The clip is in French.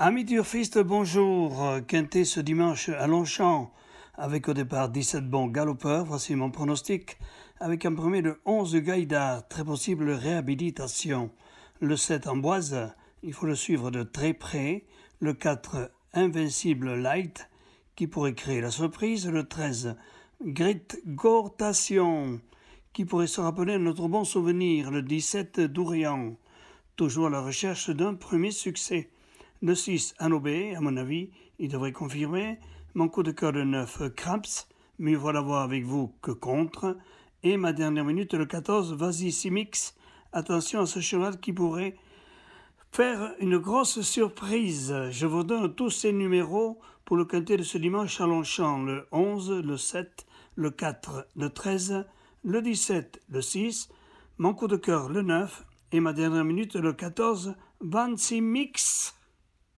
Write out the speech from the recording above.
Amis turfistes, bonjour. Quintet ce dimanche à Longchamp. Avec au départ 17 bons galopeurs, voici mon pronostic. Avec un premier de 11 Gaïda, très possible réhabilitation. Le 7 Amboise, il faut le suivre de très près. Le 4 Invincible Light, qui pourrait créer la surprise. Le 13 Grit Gortation, qui pourrait se rappeler notre bon souvenir. Le 17 Dourian, toujours à la recherche d'un premier succès. Le 6, Anobé, à mon avis, il devrait confirmer. Mon coup de cœur le 9, Kramps, mieux vaut l'avoir avec vous que contre. Et ma dernière minute, le 14, 6 Simix. Attention à ce cheval qui pourrait faire une grosse surprise. Je vous donne tous ces numéros pour le quintet de ce dimanche à Longchamp. Le 11, le 7, le 4, le 13, le 17, le 6, mon coup de cœur le 9 et ma dernière minute le 14, 26 Mix.